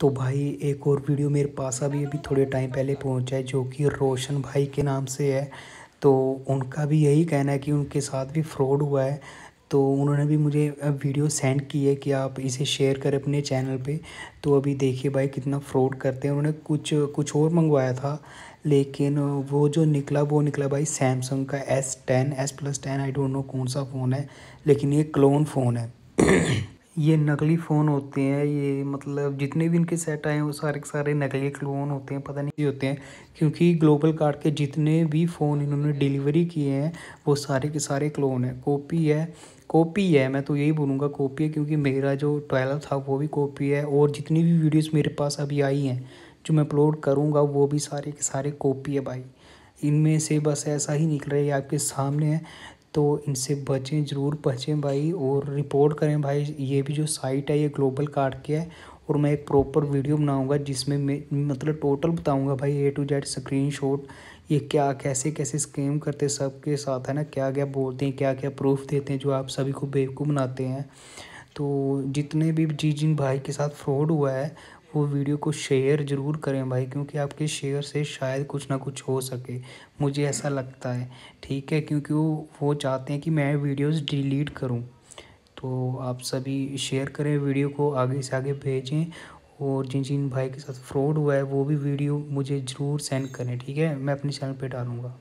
तो भाई एक और वीडियो मेरे पास अभी अभी थोड़े टाइम पहले पहुंचा है जो कि रोशन भाई के नाम से है तो उनका भी यही कहना है कि उनके साथ भी फ्रॉड हुआ है तो उन्होंने भी मुझे वीडियो सेंड की है कि आप इसे शेयर करें अपने चैनल पे तो अभी देखिए भाई कितना फ्रॉड करते हैं उन्होंने कुछ कुछ और मंगवाया था लेकिन वो जो निकला वो निकला भाई सैमसंग का S ten S plus ten I don't know कौन सा फ़ोन है लेकिन ये क्लोन फ़ोन है ये नकली फ़ोन होते हैं ये मतलब जितने भी इनके सेट आए हैं वो सारे के सारे नकली क्लोन होते हैं पता नहीं होते हैं क्योंकि ग्लोबल कार्ड के जितने भी फ़ोन इन्होंने डिलीवरी किए हैं वो सारे के सारे क्लोन है कॉपी है कॉपी है मैं तो यही बोलूँगा कॉपी है क्योंकि मेरा जो ट्वेल्व था वो भी कॉपी है और जितनी भी वीडियोस मेरे पास अभी आई हैं जो मैं अपलोड करूँगा वो भी सारे के सारे कॉपी है भाई इनमें से बस ऐसा ही निकल रहा है आपके सामने है तो इनसे बचें ज़रूर बचें भाई और रिपोर्ट करें भाई ये भी जो साइट है ये ग्लोबल कार्ड की है और मैं एक प्रॉपर वीडियो बनाऊंगा जिसमें मैं मतलब टोटल बताऊंगा भाई ए टू जेड स्क्रीनशॉट ये क्या कैसे कैसे स्कैम करते सब के साथ है ना क्या क्या बोलते हैं क्या क्या प्रूफ देते हैं जो आप सभी को बेवकूफ़ बनाते हैं तो जितने भी जी जिन भाई के साथ फ्रॉड हुआ है वो वीडियो को शेयर ज़रूर करें भाई क्योंकि आपके शेयर से शायद कुछ ना कुछ हो सके मुझे ऐसा लगता है ठीक है क्योंकि वो वो चाहते हैं कि मैं वीडियोस डिलीट करूं तो आप सभी शेयर करें वीडियो को आगे से आगे भेजें और जिन जिन भाई के साथ फ्रॉड हुआ है वो भी वीडियो मुझे ज़रूर सेंड करें ठीक है मैं अपने चैनल पर डालूँगा